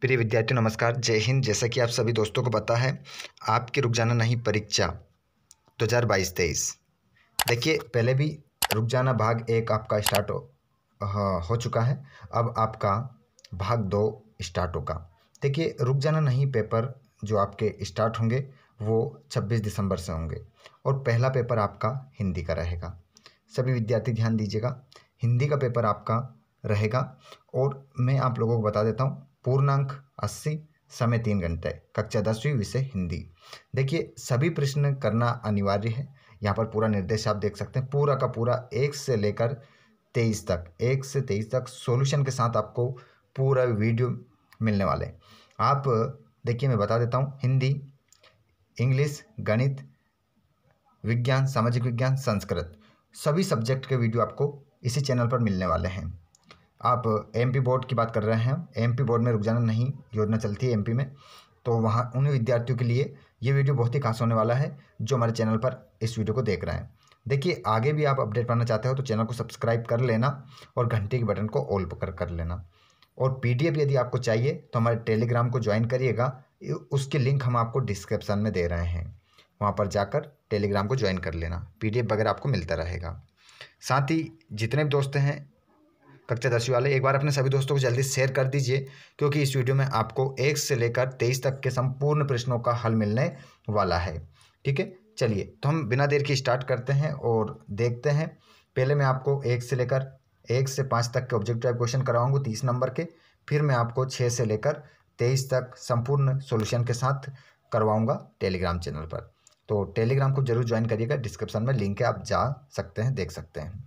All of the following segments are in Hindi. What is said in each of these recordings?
प्रिय विद्यार्थी नमस्कार जय हिंद जैसा कि आप सभी दोस्तों को पता है आपकी रुक जाना नहीं परीक्षा दो हज़ार बाईस तेईस देखिए पहले भी रुक जाना भाग एक आपका स्टार्ट हो, हो चुका है अब आपका भाग दो स्टार्ट होगा देखिए रुक जाना नहीं पेपर जो आपके स्टार्ट होंगे वो 26 दिसंबर से होंगे और पहला पेपर आपका हिंदी का रहेगा सभी विद्यार्थी ध्यान दीजिएगा हिंदी का पेपर आपका रहेगा और मैं आप लोगों को बता देता हूँ पूर्णांक अस्सी समय तीन घंटे कक्षा दसवीं विषय हिंदी देखिए सभी प्रश्न करना अनिवार्य है यहाँ पर पूरा निर्देश आप देख सकते हैं पूरा का पूरा एक से लेकर तेईस तक एक से तेईस तक सॉल्यूशन के साथ आपको पूरा वीडियो मिलने वाले आप देखिए मैं बता देता हूँ हिंदी इंग्लिश गणित विज्ञान सामाजिक विज्ञान संस्कृत सभी सब्जेक्ट के वीडियो आपको इसी चैनल पर मिलने वाले हैं आप एमपी बोर्ड की बात कर रहे हैं एमपी बोर्ड में रुक जाना नहीं योजना चलती है एमपी में तो वहाँ उन विद्यार्थियों के लिए ये वीडियो बहुत ही खास होने वाला है जो हमारे चैनल पर इस वीडियो को देख रहे हैं देखिए आगे भी आप अपडेट पाना चाहते हो तो चैनल को सब्सक्राइब कर लेना और घंटे के बटन को ऑल पर कर लेना और एफ यदि आपको चाहिए तो हमारे टेलीग्राम को ज्वाइन करिएगा उसकी लिंक हम आपको डिस्क्रिप्शन में दे रहे हैं वहाँ पर जाकर टेलीग्राम को ज्वाइन कर लेना एफ वगैरह आपको मिलता रहेगा साथ ही जितने भी दोस्त हैं कक्षा दसवीं वाले एक बार अपने सभी दोस्तों को जल्दी शेयर कर दीजिए क्योंकि इस वीडियो में आपको एक से लेकर तेईस तक के संपूर्ण प्रश्नों का हल मिलने वाला है ठीक है चलिए तो हम बिना देर के स्टार्ट करते हैं और देखते हैं पहले मैं आपको एक से लेकर एक से पाँच तक के ऑब्जेक्ट टाइप क्वेश्चन कराऊंगा तीस नंबर के फिर मैं आपको छः से लेकर तेईस तक संपूर्ण सॉल्यूशन के साथ करवाऊंगा टेलीग्राम चैनल पर तो टेलीग्राम को जरूर ज्वाइन करिएगा डिस्क्रिप्शन में लिंक है आप जा सकते हैं देख सकते हैं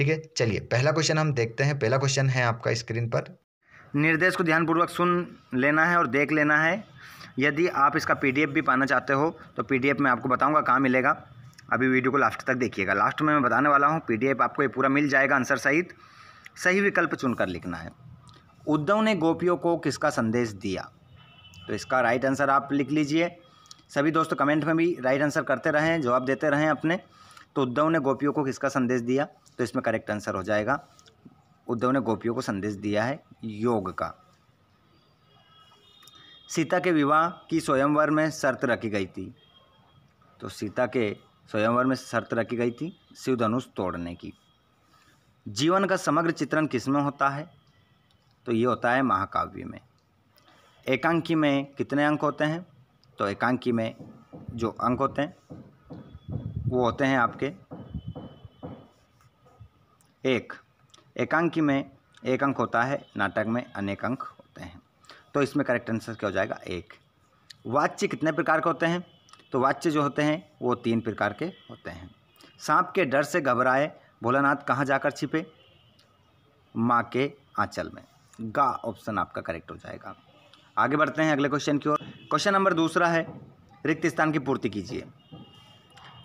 ठीक है चलिए पहला क्वेश्चन हम देखते हैं पहला क्वेश्चन है आपका स्क्रीन पर निर्देश को ध्यानपूर्वक सुन लेना है और देख लेना है यदि आप इसका पीडीएफ भी पाना चाहते हो तो पीडीएफ में आपको बताऊंगा कहाँ मिलेगा अभी वीडियो को लास्ट तक देखिएगा लास्ट में मैं बताने वाला हूँ पीडीएफ आपको ये पूरा मिल जाएगा आंसर सहित सही विकल्प चुनकर लिखना है उद्धव ने गोपियों को किसका संदेश दिया तो इसका राइट आंसर आप लिख लीजिए सभी दोस्तों कमेंट में भी राइट आंसर करते रहें जवाब देते रहें अपने तो उद्धव ने गोपियों को किसका संदेश दिया तो इसमें करेक्ट आंसर हो जाएगा उद्धव ने गोपियों को संदेश दिया है योग का सीता के विवाह की स्वयंवर में शर्त रखी गई थी तो सीता के स्वयंवर में शर्त रखी गई थी शिव धनुष तोड़ने की जीवन का समग्र चित्रण किसमें होता है तो ये होता है महाकाव्य में एकांकी में कितने अंक होते हैं तो एकांकी में जो अंक होते हैं वो होते हैं आपके एक एकांकी में एक अंक होता है नाटक में अनेक अंक होते हैं तो इसमें करेक्ट आंसर क्या हो जाएगा एक वाच्य कितने प्रकार के होते हैं तो वाच्य जो होते हैं वो तीन प्रकार के होते हैं सांप के डर से घबराए भोलानाथ कहाँ जाकर छिपे माँ के आंचल में गा ऑप्शन आपका करेक्ट हो जाएगा आगे बढ़ते हैं अगले क्वेश्चन की ओर क्वेश्चन नंबर दूसरा है रिक्त स्थान की पूर्ति कीजिए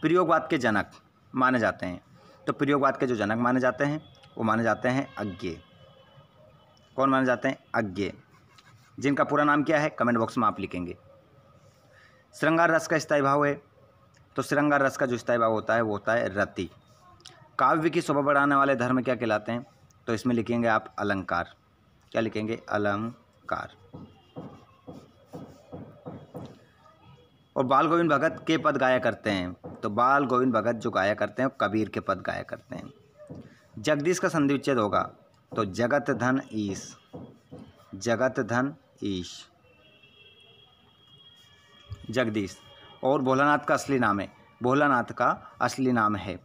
प्रयोगवाद के जनक माने जाते हैं तो प्रयोगवाद के जो जनक माने जाते हैं वो माने जाते हैं अज्ञे कौन माने जाते हैं अज्ञे जिनका पूरा नाम क्या है कमेंट बॉक्स में आप लिखेंगे श्रृंगार रस का स्थायी भाव है तो श्रृंगार रस का जो स्थायी भाव होता है वो होता है रति काव्य की शोभा बढ़ाने वाले धर्म क्या कहलाते हैं तो इसमें लिखेंगे आप अलंकार क्या लिखेंगे अलंकार और बाल गोविंद भगत के पद गाया करते हैं तो बाल गोविंद भगत जो गाया करते हैं कबीर के पद गाया करते हैं जगदीश का संधि विच्छेद होगा तो जगत धन ईश जगत धन ईश जगदीश और भोलानाथ का असली नाम है भोलानाथ का असली नाम है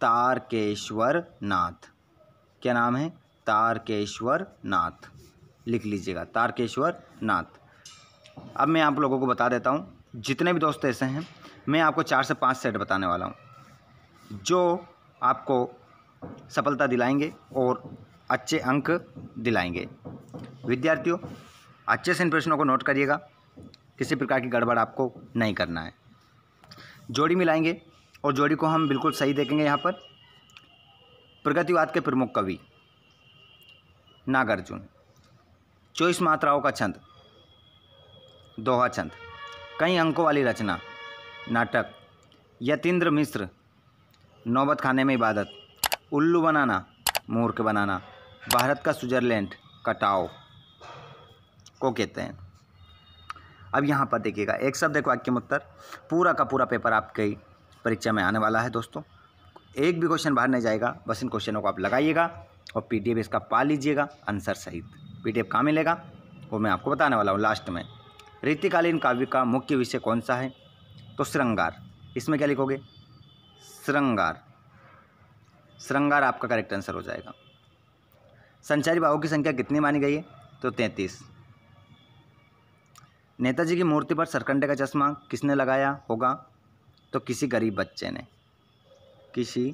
तारकेश्वर नाथ क्या नाम है तारकेश्वर नाथ लिख लीजिएगा तारकेश्वर नाथ अब मैं आप लोगों को बता देता हूँ जितने भी दोस्त ऐसे हैं मैं आपको चार से पाँच सेट बताने वाला हूँ जो आपको सफलता दिलाएंगे और अच्छे अंक दिलाएंगे विद्यार्थियों अच्छे से इन प्रश्नों को नोट करिएगा किसी प्रकार की गड़बड़ आपको नहीं करना है जोड़ी मिलाएंगे और जोड़ी को हम बिल्कुल सही देखेंगे यहाँ पर प्रगतिवाद के प्रमुख कवि नागार्जुन चौबीस मात्राओं का छंद दोहा छंद कई अंकों वाली रचना नाटक यतिन्द्र मिश्र नौबत खाने में इबादत उल्लू बनाना मूर्ख बनाना भारत का स्विट्ज़रलैंड कटाओ को कहते हैं अब यहाँ पर देखिएगा एक शब्द एक वाक्य में उत्तर पूरा का पूरा पेपर आपकी परीक्षा में आने वाला है दोस्तों एक भी क्वेश्चन बाहर नहीं जाएगा बस इन क्वेश्चनों को आप लगाइएगा और पीडीएफ इसका पा लीजिएगा आंसर सहित पीडीएफ कहाँ मिलेगा वो मैं आपको बताने वाला हूँ लास्ट में रीतिकालीन काव्य का मुख्य विषय कौन सा है तो श्रृंगार इसमें क्या लिखोगे श्रृंगार श्रृंगार आपका करेक्ट आंसर हो जाएगा संचारी बाहू की संख्या कितनी मानी गई है तो तैंतीस नेताजी की मूर्ति पर सरकंडे का चश्मा किसने लगाया होगा तो किसी गरीब बच्चे ने किसी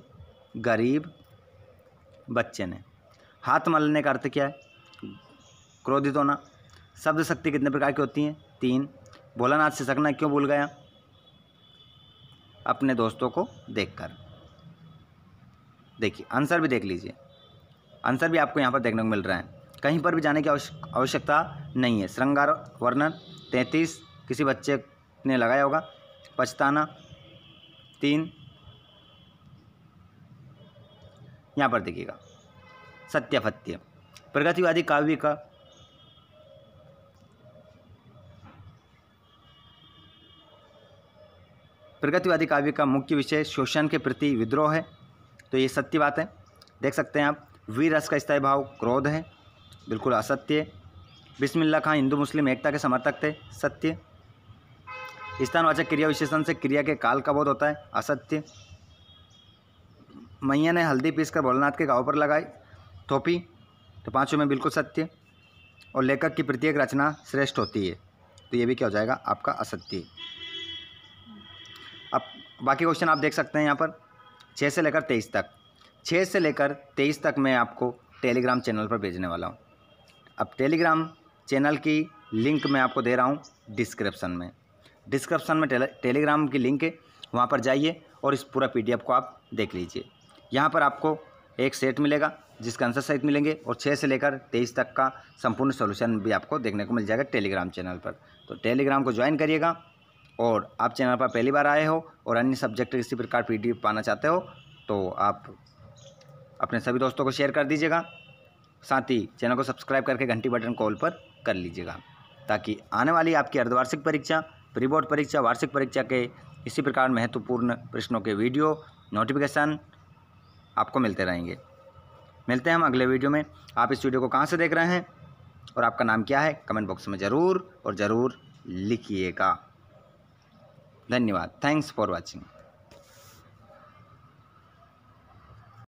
गरीब बच्चे ने हाथ मलने का अर्थ क्या है क्रोधित होना शब्द शक्ति कितने प्रकार की होती हैं तीन भोलानाथ से सकना क्यों भूल गया अपने दोस्तों को देखकर देखिए आंसर भी देख लीजिए आंसर भी आपको यहाँ पर देखने को मिल रहा है कहीं पर भी जाने की आवश्यकता नहीं है श्रृंगार वर्णन तैंतीस किसी बच्चे ने लगाया होगा पछताना तीन यहाँ पर देखिएगा फत्य प्रगतिवादी काव्य का प्रगतिवादी काव्य का मुख्य विषय शोषण के प्रति विद्रोह है तो ये सत्य बात है देख सकते हैं आप वीर रस का स्थायी भाव क्रोध है बिल्कुल असत्य बिस्मिल्ला खां हिंदू मुस्लिम एकता के समर्थक थे सत्य स्थानवाचक क्रिया विशेषण से क्रिया के काल का बोध होता है असत्य मैया ने हल्दी पीसकर भोलेनाथ के गाँव पर लगाई थोपी तो पाँचों में बिल्कुल सत्य और लेखक की प्रत्येक रचना श्रेष्ठ होती है तो ये भी क्या हो जाएगा आपका असत्य अब बाकी क्वेश्चन आप देख सकते हैं यहाँ पर छः से लेकर तेईस तक छः से लेकर तेईस तक मैं आपको टेलीग्राम चैनल पर भेजने वाला हूँ अब टेलीग्राम चैनल की लिंक मैं आपको दे रहा हूँ डिस्क्रिप्सन में डिस्क्रिप्सन में टेले, टेलीग्राम की लिंक है वहाँ पर जाइए और इस पूरा पीडीएफ को आप देख लीजिए यहाँ पर आपको एक सेट मिलेगा जिसके आंसर सहित मिलेंगे और छः से लेकर तेईस तक का संपूर्ण सोल्यूशन भी आपको देखने को मिल जाएगा टेलीग्राम चैनल पर तो टेलीग्राम को ज्वाइन करिएगा और आप चैनल पर पहली बार आए हो और अन्य सब्जेक्ट इसी प्रकार पी पाना चाहते हो तो आप अपने सभी दोस्तों को शेयर कर दीजिएगा साथ ही चैनल को सब्सक्राइब करके घंटी बटन कॉल पर कर लीजिएगा ताकि आने वाली आपकी अर्धवार्षिक परीक्षा प्री बोर्ड परीक्षा वार्षिक परीक्षा के इसी प्रकार महत्वपूर्ण प्रश्नों के वीडियो नोटिफिकेशन आपको मिलते रहेंगे मिलते हैं हम अगले वीडियो में आप इस वीडियो को कहाँ से देख रहे हैं और आपका नाम क्या है कमेंट बॉक्स में ज़रूर और ज़रूर लिखिएगा धन्यवाद थैंक्स फॉर वॉचिंग